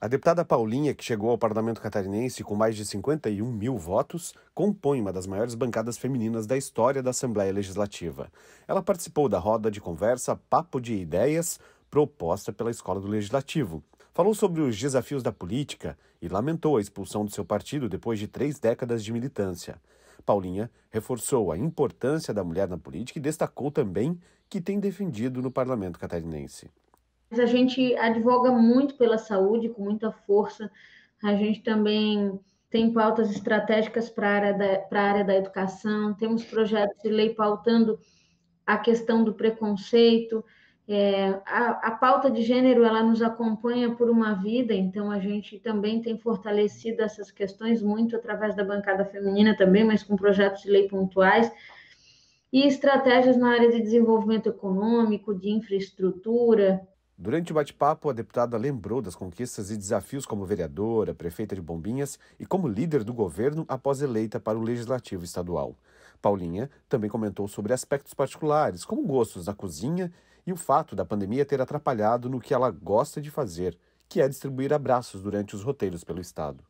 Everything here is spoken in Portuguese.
A deputada Paulinha, que chegou ao parlamento catarinense com mais de 51 mil votos, compõe uma das maiores bancadas femininas da história da Assembleia Legislativa. Ela participou da roda de conversa Papo de Ideias, proposta pela Escola do Legislativo. Falou sobre os desafios da política e lamentou a expulsão do seu partido depois de três décadas de militância. Paulinha reforçou a importância da mulher na política e destacou também que tem defendido no parlamento catarinense. A gente advoga muito pela saúde, com muita força. A gente também tem pautas estratégicas para a área da, para a área da educação, temos projetos de lei pautando a questão do preconceito. É, a, a, pauta de gênero ela nos acompanha por uma vida, então a gente também tem fortalecido essas questões muito através da bancada feminina também, mas com projetos de lei pontuais e estratégias na área de desenvolvimento econômico, de infraestrutura. Durante o bate-papo, a deputada lembrou das conquistas e desafios como vereadora, prefeita de Bombinhas e como líder do governo após eleita para o Legislativo Estadual. Paulinha também comentou sobre aspectos particulares, como gostos da cozinha e o fato da pandemia ter atrapalhado no que ela gosta de fazer, que é distribuir abraços durante os roteiros pelo Estado.